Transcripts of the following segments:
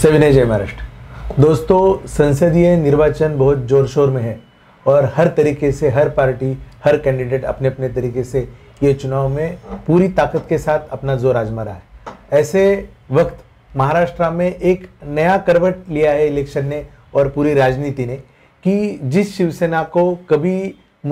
सेविने जय महाराष्ट्र दोस्तों संसदीय निर्वाचन बहुत जोर शोर में है और हर तरीके से हर पार्टी हर कैंडिडेट अपने अपने तरीके से ये चुनाव में पूरी ताकत के साथ अपना जोर आजमा रहा है ऐसे वक्त महाराष्ट्र में एक नया करवट लिया है इलेक्शन ने और पूरी राजनीति ने कि जिस शिवसेना को कभी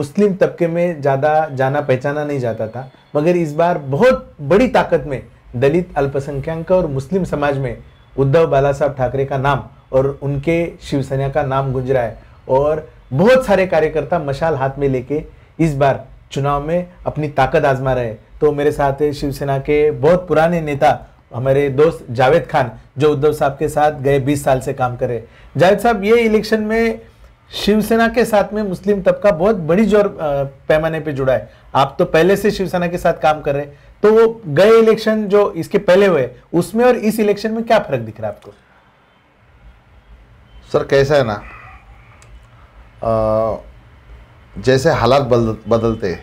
मुस्लिम तबके में ज़्यादा जाना पहचाना नहीं जाता था मगर इस बार बहुत बड़ी ताकत में दलित अल्पसंख्यक और मुस्लिम समाज में उद्धव बाला साहब ठाकरे का नाम और उनके शिवसेना का नाम गुंज रहा है और बहुत सारे कार्यकर्ता मशाल हाथ में लेके इस बार चुनाव में अपनी ताकत आजमा रहे तो मेरे साथ शिवसेना के बहुत पुराने नेता हमारे दोस्त जावेद खान जो उद्धव साहब के साथ गए 20 साल से काम करे जावेद साहब ये इलेक्शन में शिवसेना के साथ में मुस्लिम तबका बहुत बड़ी जोर पैमाने पे जुड़ा है आप तो पहले से शिवसेना के साथ काम कर रहे हैं तो वो गए इलेक्शन जो इसके पहले हुए उसमें और इस इलेक्शन में क्या फर्क दिख रहा है आपको सर कैसा है ना आ, जैसे हालात बदलते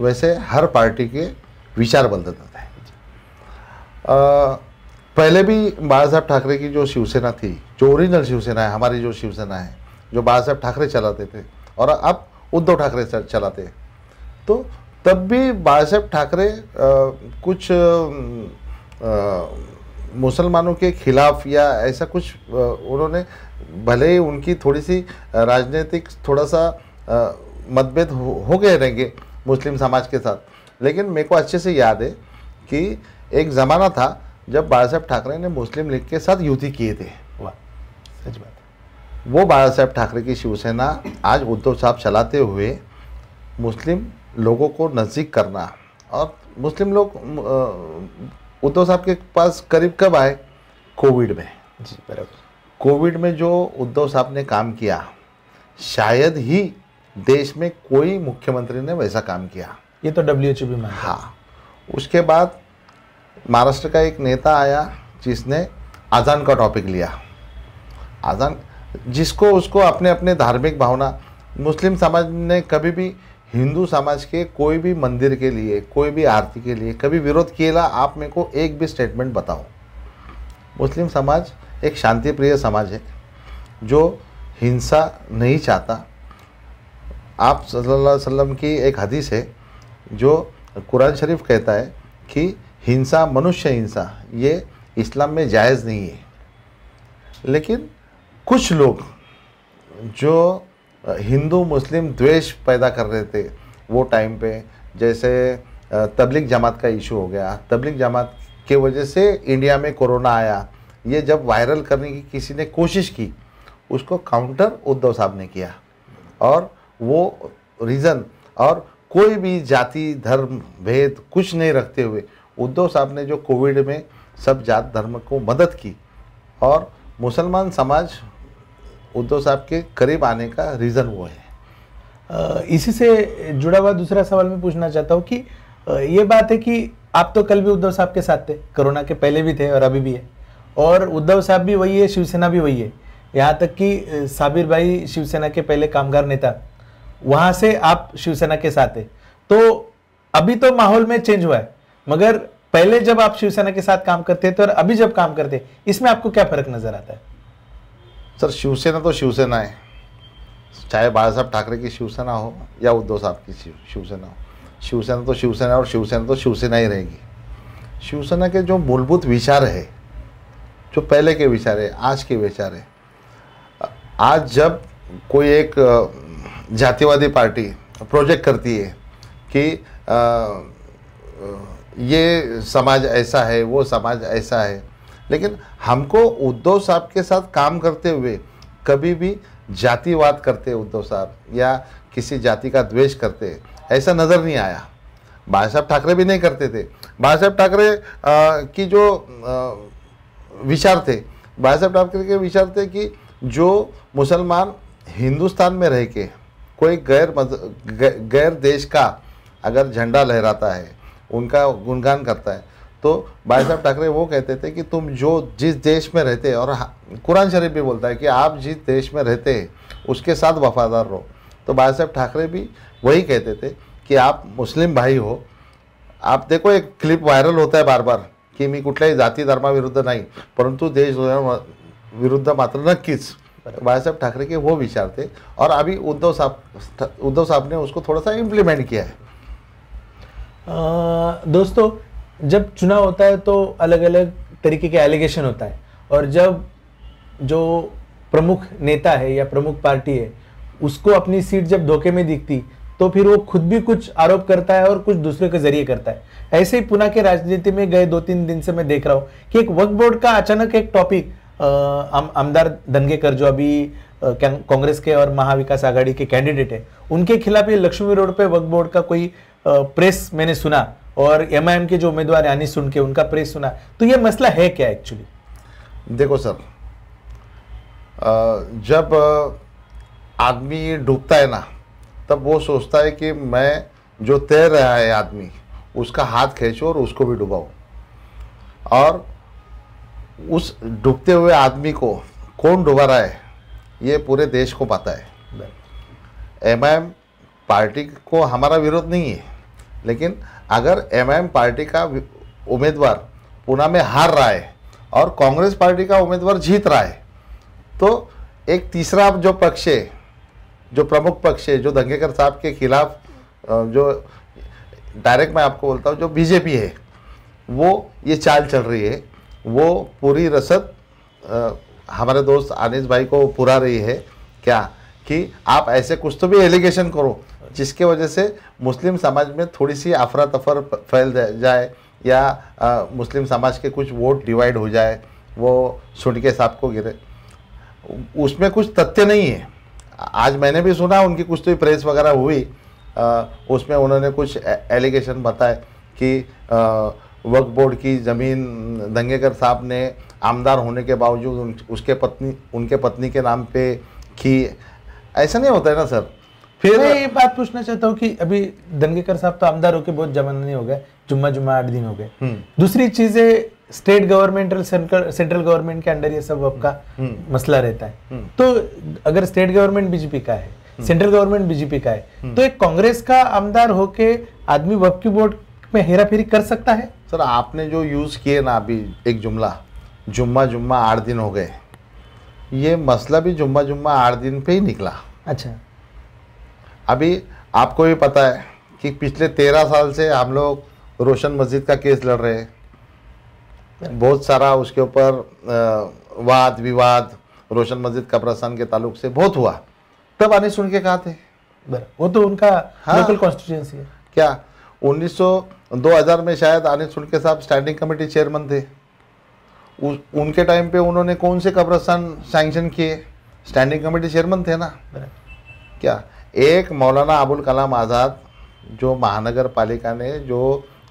वैसे हर पार्टी के विचार बदल जाते हैं पहले भी बाला साहब ठाकरे की जो शिवसेना थी जो ओरिजिनल शिवसेना है हमारी जो शिवसेना है जो बाला साहब ठाकरे चलाते थे और अब उद्धव ठाकरे चलाते हैं तो तब भी बाला ठाकरे कुछ मुसलमानों के खिलाफ या ऐसा कुछ उन्होंने भले ही उनकी थोड़ी सी राजनीतिक थोड़ा सा मतभेद हो, हो गए रहेंगे मुस्लिम समाज के साथ लेकिन मेरे को अच्छे से याद है कि एक ज़माना था जब बाला साहेब ठाकरे ने मुस्लिम लीग के साथ युति किए थे सच बात वो बाला साहेब ठाकरे की शिवसेना आज उद्धव साहब चलाते हुए मुस्लिम लोगों को नज़दीक करना और मुस्लिम लोग उद्धव साहब के पास करीब कब आए कोविड में जी बराबर कोविड में जो उद्धव साहब ने काम किया शायद ही देश में कोई मुख्यमंत्री ने वैसा काम किया ये तो डब्ल्यू एच में हाँ उसके बाद महाराष्ट्र का एक नेता आया जिसने आज़ान का टॉपिक लिया आज़ान जिसको उसको अपने अपने धार्मिक भावना मुस्लिम समाज ने कभी भी हिंदू समाज के कोई भी मंदिर के लिए कोई भी आरती के लिए कभी विरोध किया आप मेरे को एक भी स्टेटमेंट बताओ मुस्लिम समाज एक शांति प्रिय समाज है जो हिंसा नहीं चाहता आप सल्लल्लाहु अलैहि वसल्लम की एक हदीस है जो कुरान शरीफ कहता है कि हिंसा मनुष्य हिंसा ये इस्लाम में जायज़ नहीं है लेकिन कुछ लोग जो हिंदू मुस्लिम द्वेष पैदा कर रहे थे वो टाइम पे जैसे तबलीग जमात का इशू हो गया तबलीग जमात के वजह से इंडिया में कोरोना आया ये जब वायरल करने की किसी ने कोशिश की उसको काउंटर उद्धव साहब ने किया और वो रीज़न और कोई भी जाति धर्म भेद कुछ नहीं रखते हुए उद्धव साहब ने जो कोविड में सब जात धर्म को मदद की और मुसलमान समाज उद्धव साहब के करीब आने का रीज़न वो है इसी से जुड़ा हुआ दूसरा सवाल मैं पूछना चाहता हूँ कि ये बात है कि आप तो कल भी उद्धव साहब के साथ थे कोरोना के पहले भी थे और अभी भी है और उद्धव साहब भी वही है शिवसेना भी वही है यहाँ तक कि साबिर भाई शिवसेना के पहले कामगार नेता वहाँ से आप शिवसेना के साथ है तो अभी तो माहौल में चेंज हुआ है मगर पहले जब आप शिवसेना के साथ काम करते थे और अभी जब काम करते इसमें आपको क्या फर्क नजर आता है सर शिवसेना तो शिवसेना है चाहे बाला साहब ठाकरे की शिवसेना हो या उद्धव साहब की शिवसेना हो शिवसेना तो शिवसेना और शिवसेना तो शिवसेना ही रहेगी शिवसेना के जो मूलभूत विचार है जो पहले के विचार है आज के विचार है आज जब कोई एक जातिवादी पार्टी प्रोजेक्ट करती है कि आ, ये समाज ऐसा है वो समाज ऐसा है लेकिन हमको उद्धव साहब के साथ काम करते हुए कभी भी जातिवाद करते उद्धव साहब या किसी जाति का द्वेष करते ऐसा नज़र नहीं आया बाला साहब ठाकरे भी नहीं करते थे बाला साहब ठाकरे की जो आ, विचार थे बाला साहब ठाकरे के विचार थे कि जो मुसलमान हिंदुस्तान में रह के कोई गैर गैर देश का अगर झंडा लहराता है उनका गुणगान करता है तो भाई साहब ठाकरे वो कहते थे कि तुम जो जिस देश में रहते और कुरान शरीफ भी बोलता है कि आप जिस देश में रहते हैं उसके साथ वफादार रहो तो भाई साहब ठाकरे भी वही कहते थे कि आप मुस्लिम भाई हो आप देखो एक क्लिप वायरल होता है बार बार कुछ मी जाति धर्मा विरुद्ध नहीं परंतु देश विरुद्ध मात्र नक्कीच भाई साहब ठाकरे के वो विचार थे और अभी उद्धव साहब उद्धव साहब ने उसको थोड़ा सा इम्प्लीमेंट किया है आ, दोस्तों जब चुनाव होता है तो अलग अलग तरीके के एलिगेशन होता है और जब जो प्रमुख नेता है या प्रमुख पार्टी है उसको अपनी सीट जब धोखे में दिखती तो फिर वो खुद भी कुछ आरोप करता है और कुछ दूसरे के जरिए करता है ऐसे ही पुना के राजनीति में गए दो तीन दिन से मैं देख रहा हूँ कि एक वक्त बोर्ड का अचानक एक टॉपिक आमदार दंगेकर जो अभी कांग्रेस के और महाविकास आघाड़ी के कैंडिडेट है उनके खिलाफ ये लक्ष्मी रोड पे वक्त बोर्ड का कोई प्रेस मैंने सुना और एम के जो उम्मीदवार यानी सुन के उनका प्रेस सुना तो ये मसला है क्या एक्चुअली देखो सर जब आदमी डूबता है ना तब वो सोचता है कि मैं जो तैर रहा है आदमी उसका हाथ खींचो और उसको भी डुबाओ और उस डूबते हुए आदमी को कौन डुबा रहा है ये पूरे देश को पता है एम पार्टी को हमारा विरोध नहीं है लेकिन अगर एम पार्टी का उम्मीदवार पूना में हार रहा है और कांग्रेस पार्टी का उम्मीदवार जीत रहा है तो एक तीसरा जो पक्ष है जो प्रमुख पक्ष है जो दंगेकर साहब के खिलाफ जो डायरेक्ट मैं आपको बोलता हूँ जो बीजेपी है वो ये चाल चल रही है वो पूरी रसद हमारे दोस्त आनिस भाई को पूरा रही है क्या कि आप ऐसे कुछ तो भी एलिगेशन करो जिसके वजह से मुस्लिम समाज में थोड़ी सी अफरा तफर फैल जाए या आ, मुस्लिम समाज के कुछ वोट डिवाइड हो जाए वो सुन के साहब को गिरे उसमें कुछ तथ्य नहीं है आज मैंने भी सुना उनकी कुछ तो प्रेस वगैरह हुई आ, उसमें उन्होंने कुछ एलिगेशन बताए कि वक्फ बोर्ड की ज़मीन दंगेकर साहब ने आमदार होने के बावजूद उन, उसके पत्नी उनके पत्नी के नाम पे की ऐसा नहीं होता है ना सर फिर मैं ये बात पूछना चाहता हूँ कि अभी दंगेकर साहब तो आमदार होकर बहुत जमाने हो गए जुम्मा जुम्मा आठ दिन हो गए हम्म। दूसरी चीजें स्टेट गवर्नमेंट और सेंट्रल गवर्नमेंट के अंडर ये सब आपका हम्म। मसला रहता है हम्म। तो अगर स्टेट गवर्नमेंट बीजेपी का है सेंट्रल गवर्नमेंट बीजेपी का है तो एक कांग्रेस का आमदार होके आदमी वक्की बोर्ड में हेरा फेरी कर सकता है सर आपने जो यूज किए ना अभी एक जुमला जुम्मा जुम्मा आठ दिन हो गए ये मसला भी जुम्मा जुम्मा आठ दिन पे ही निकला अच्छा अभी आपको भी पता है कि पिछले तेरह साल से हम लोग रोशन मस्जिद का केस लड़ रहे हैं बहुत सारा उसके ऊपर वाद विवाद रोशन मस्जिद कब्रस्तान के ताल्लुक से बहुत हुआ तब आने सुन के कहा थे वो तो उनका हाँ, लोकल कॉन्स्टिट्यूंसी है क्या 1900 2000 में शायद सुन सुनके साहब स्टैंडिंग कमेटी चेयरमैन थे उ, उनके टाइम पे उन्होंने कौन से कब्रस्तान सैंक्शन किए स्टैंडिंग कमेटी चेयरमैन थे ना क्या एक मौलाना अबुल कलाम आज़ाद जो महानगर पालिका ने जो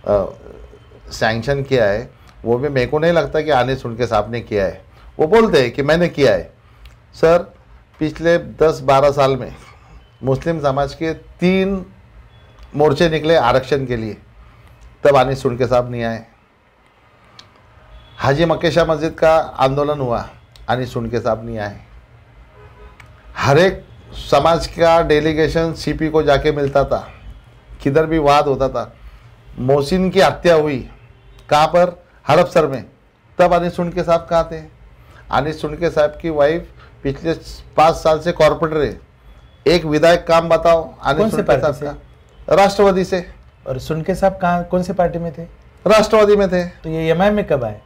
सैंक्शन किया है वो भी मेरे को नहीं लगता कि आनिस उनके साहब ने किया है वो बोलते हैं कि मैंने किया है सर पिछले 10-12 साल में मुस्लिम समाज के तीन मोर्चे निकले आरक्षण के लिए तब आनिस के साहब नहीं आए हाजी मकेशा मस्जिद का आंदोलन हुआ आनिस के साहब नहीं आए हर एक समाज का डेलीगेशन सीपी को जाके मिलता था किधर भी वाद होता था मोहसिन की हत्या हुई कहाँ पर हड़पसर में तब अनिल सुनके साहब कहाँ थे अनिल सुनके साहब की वाइफ पिछले पाँच साल से कॉरपोरेट रहे एक विधायक काम बताओ अनिस सुनके साहब का राष्ट्रवादी से और सुनके साहब कहाँ कौन से पार्टी में थे राष्ट्रवादी में थे तो ये एम में कब आए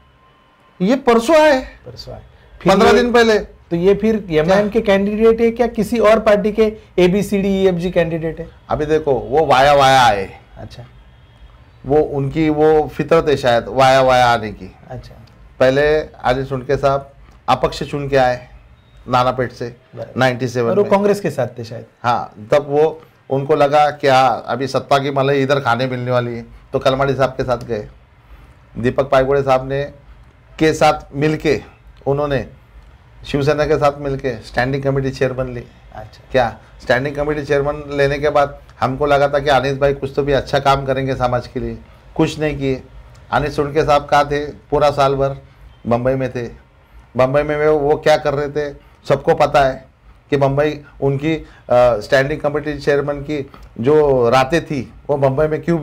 ये परसों आए परसों आए पंद्रह दिन पहले तो ये फिर एमआईएम के कैंडिडेट है क्या किसी और पार्टी के A B C D E F G candidate है अभी देखो वो वाया वाया आए अच्छा वो उनकी वो फितरत है शायद वाया वाया आने की अच्छा पहले आर्यन सुनके साहब अपक्ष चुन के आए नानापेट से नाइनटी सेवन वो कांग्रेस के साथ थे शायद हाँ तब वो उनको लगा कि हाँ अभी सत्ता की मलाई मतलब इधर खाने मिलने वाली है तो कलमाड़ी साहब के साथ गए दीपक पाइगोड़े साहब ने के साथ मिलके उन्होंने शिवसेना के साथ मिलके स्टैंडिंग कमेटी चेयरमैन ली अच्छा क्या स्टैंडिंग कमेटी चेयरमैन लेने के बाद हमको लगा था कि अनिस भाई कुछ तो भी अच्छा काम करेंगे समाज के लिए कुछ नहीं किए अनिस सुनके साहब कहा थे पूरा साल भर बम्बई में थे बम्बई में वो क्या कर रहे थे सबको पता है कि बम्बई उनकी स्टैंडिंग कमेटी चेयरमैन की जो रातें थी वो बम्बई में क्यों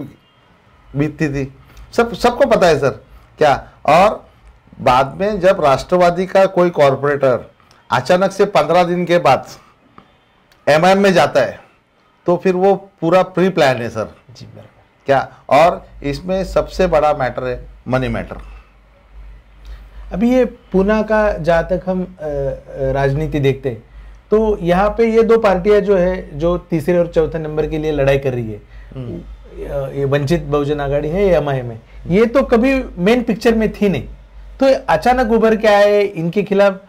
बीतती थी सब सबको पता है सर क्या और बाद में जब राष्ट्रवादी का कोई कॉरपोरेटर अचानक से पंद्रह दिन के बाद एम में जाता है तो फिर वो पूरा प्री प्लान है सर जी क्या और इसमें सबसे बड़ा मैटर है मनी मैटर अभी ये पूना का जहाँ तक हम राजनीति देखते हैं तो यहाँ पे ये दो पार्टियां जो है जो तीसरे और चौथे नंबर के लिए लड़ाई कर रही है हम्म। ये वंचित बहुजन आघाड़ी है ये एम ये तो कभी मेन पिक्चर में थी नहीं तो अचानक उभर के आए इनके खिलाफ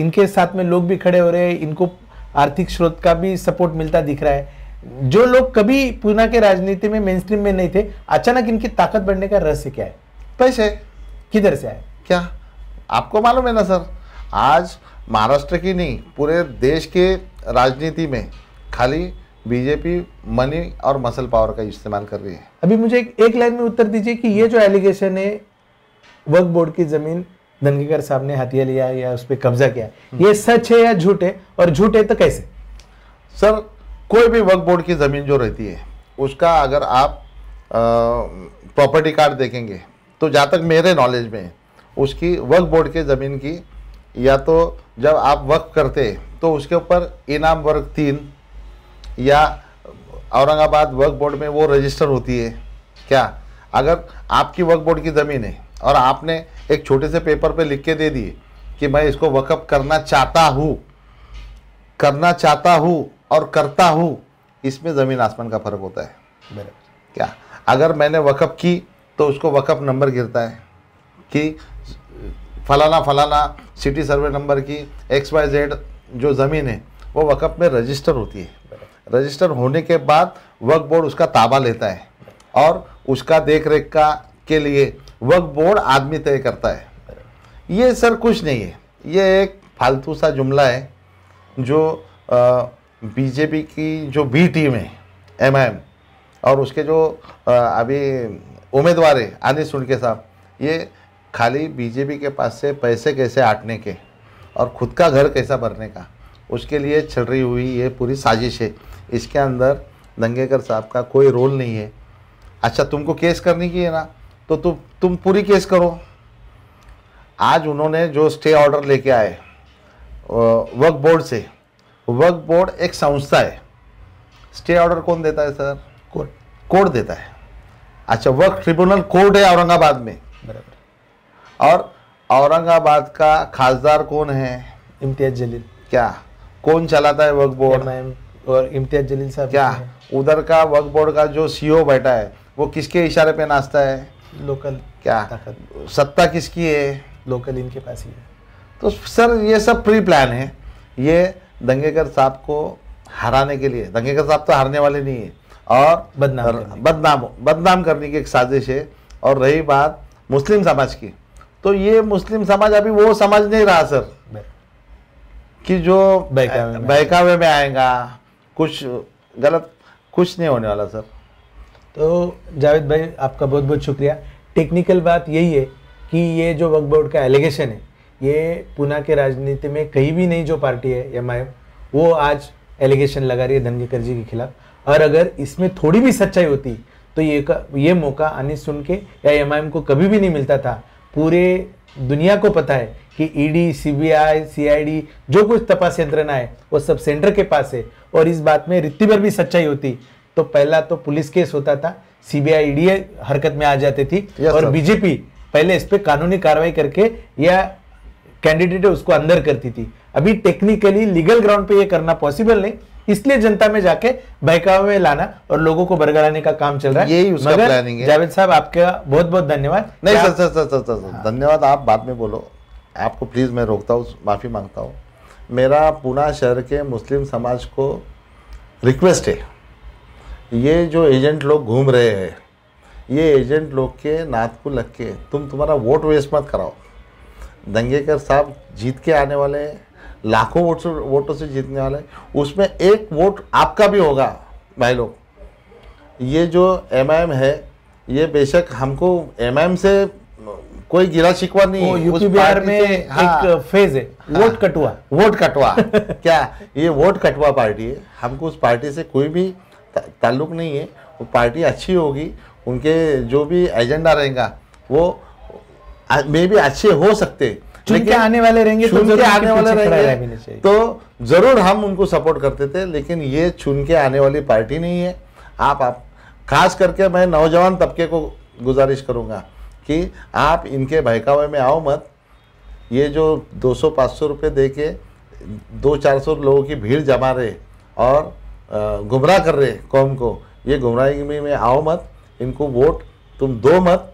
इनके साथ में लोग भी खड़े हो रहे हैं इनको आर्थिक स्रोत का भी सपोर्ट मिलता दिख रहा है जो लोग कभी पूना के राजनीति में मेन स्ट्रीम में नहीं थे अचानक इनकी ताकत बढ़ने का रहस्य क्या है पैसे किधर से आए क्या आपको मालूम है ना सर आज महाराष्ट्र की नहीं पूरे देश के राजनीति में खाली बीजेपी मनी और मसल पावर का इस्तेमाल कर रही है अभी मुझे एक, एक लाइन में उत्तर दीजिए कि ये जो एलिगेशन है वक्फ बोर्ड की जमीन धनगेकर साहब ने हथिया लिया या उस पर कब्जा किया ये सच है या झूठ है और झूठ है तो कैसे सर कोई भी वक्फ बोर्ड की ज़मीन जो रहती है उसका अगर आप प्रॉपर्टी कार्ड देखेंगे तो जहाँ तक मेरे नॉलेज में उसकी वक्फ बोर्ड के ज़मीन की या तो जब आप वक्त करते तो उसके ऊपर इनाम वर्ग तीन या औरंगाबाद वर्क बोर्ड में वो रजिस्टर होती है क्या अगर आपकी वर्क बोर्ड की ज़मीन है और आपने एक छोटे से पेपर पे लिख के दे दिए कि मैं इसको वकअप करना चाहता हूँ करना चाहता हूँ और करता हूँ इसमें ज़मीन आसमान का फ़र्क होता है मेरे क्या अगर मैंने वकअप की तो उसको वकअप नंबर गिरता है कि फलाना फलाना सिटी सर्वे नंबर की एक्स वाई जेड जो ज़मीन है वो वकफ़ में रजिस्टर होती है रजिस्टर होने के बाद वक्फ बोर्ड उसका ताबा लेता है और उसका देख रेख का के लिए वक्त बोर्ड आदमी तय करता है ये सर कुछ नहीं है ये एक फालतू सा जुमला है जो बीजेपी की जो बी टीम है एम और उसके जो आ, अभी उम्मीदवार है सुन के साहब ये खाली बीजेपी के पास से पैसे कैसे आटने के और खुद का घर कैसा भरने का उसके लिए चल रही हुई ये पूरी साजिश है इसके अंदर दंगेकर साहब का कोई रोल नहीं है अच्छा तुमको केस करने की है ना तो तु, तुम पूरी केस करो आज उन्होंने जो स्टे ऑर्डर लेके आए वर्क बोर्ड से वर्क बोर्ड एक संस्था है स्टे ऑर्डर कौन देता है सर कोर्ट कोर्ट देता है अच्छा वर्क ट्रिब्यूनल कोर्ट है औरंगाबाद में बराबर और औरंगाबाद का खासदार कौन है इम्तियाज जलील क्या कौन चलाता है वर्क बोर्ड और इम्तियाज जलील साहब क्या उधर का वर्क बोर्ड का जो सीईओ e बैठा है वो किसके इशारे पे नाचता है लोकल क्या सत्ता किसकी है लोकल इनके पास ही है तो सर ये सब प्री प्लान है ये दंगेकर साहब को हराने के लिए दंगेकर साहब तो हारने वाले नहीं है और बदनाम बदनाम बदनाम करने की एक साजिश है और रही बात मुस्लिम समाज की तो ये मुस्लिम समाज अभी वो समझ नहीं रहा सर कि जो बहकावे में आएगा कुछ गलत कुछ नहीं होने वाला सर तो जावेद भाई आपका बहुत बहुत शुक्रिया टेक्निकल बात यही है कि ये जो वक्त बोर्ड का एलिगेशन है ये पुणे के राजनीति में कहीं भी नहीं जो पार्टी है एम वो आज एलिगेशन लगा रही है धनगेकर जी के खिलाफ और अगर इसमें थोड़ी भी सच्चाई होती तो ये का ये मौका आने सुन के या एम को कभी भी नहीं मिलता था पूरे दुनिया को पता है कि ईडी सीबीआई सीआईडी जो कुछ तपास यंत्रणा है वो सब सेंटर के पास है और इस बात में रित्ती भर भी सच्चाई होती तो पहला तो पुलिस केस होता था सीबीआई ईडी e हरकत में आ जाती थी और बीजेपी पहले इस पर कानूनी कार्रवाई करके या कैंडिडेट उसको अंदर करती थी अभी टेक्निकली लीगल ग्राउंड पे ये करना पॉसिबल नहीं इसलिए जनता में जाके बहकावे में लाना और लोगों को बरगलाने का काम चल रहा है यही उसका प्लानिंग है जावेद साहब आपका बहुत बहुत धन्यवाद नहीं sir sir sir sir sir हाँ। धन्यवाद आप बाद में बोलो आपको प्लीज़ मैं रोकता हूँ माफ़ी मांगता हूँ मेरा पूना शहर के मुस्लिम समाज को रिक्वेस्ट है ये जो एजेंट लोग घूम रहे हैं ये एजेंट लोग के नाथ को लग के तुम तुम्हारा वोट वेस्ट मत कराओ दंगेकर साहब जीत के आने वाले हैं लाखों वोट से वोटों से जीतने वाले उसमें एक वोट आपका भी होगा भाई लोग ये जो एम है ये बेशक हमको एम से कोई गिरा शिकवा नहीं है उस बिहार में हाँ, एक फेज है हाँ, वोट कटुआ वोट कटवा क्या ये वोट कटवा पार्टी है हमको उस पार्टी से कोई भी ताल्लुक नहीं है वो पार्टी अच्छी होगी उनके जो भी एजेंडा रहेगा वो मे भी अच्छे हो सकते लेकिन आने वाले रहेंगे तो चुन तो के आने वाले रहेंगे तो जरूर हम उनको सपोर्ट करते थे लेकिन ये चुन के आने वाली पार्टी नहीं है आप आप खास करके मैं नौजवान तबके को गुजारिश करूँगा कि आप इनके बहकावे में आओ मत ये जो 200-500 रुपए दे के दो चार सौ लोगों की भीड़ जमा रहे और गुमराह कर रहे कौम को ये गुमराही में, में आओ मत इनको वोट तुम दो मत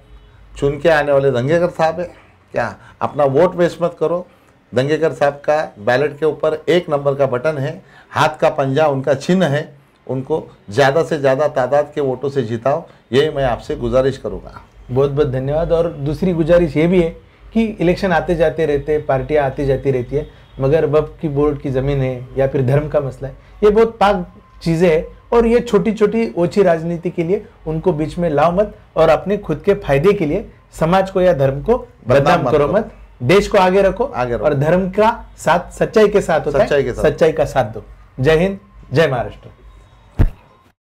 चुन के आने वाले दंगेकर साहब है क्या अपना वोट वेस्ट मत करो दंगेकर साहब का बैलेट के ऊपर एक नंबर का बटन है हाथ का पंजा उनका चिन्ह है उनको ज़्यादा से ज़्यादा तादाद के वोटों से जिताओ यही मैं आपसे गुजारिश करूँगा बहुत बहुत धन्यवाद और दूसरी गुजारिश ये भी है कि इलेक्शन आते जाते रहते पार्टियाँ आती जाती रहती है मगर बब की बोर्ड की ज़मीन है या फिर धर्म का मसला है ये बहुत पाक चीज़ें हैं और ये छोटी छोटी ओछी राजनीति के लिए उनको बीच में लाओ मत और अपने खुद के फायदे के लिए समाज को या धर्म को बदनाम करो मत देश को आगे रखो आगे रखो और धर्म का साथ सच्चाई के साथ होता सच्चाई के साथ सच्चाई का साथ दो जय हिंद जय महाराष्ट्र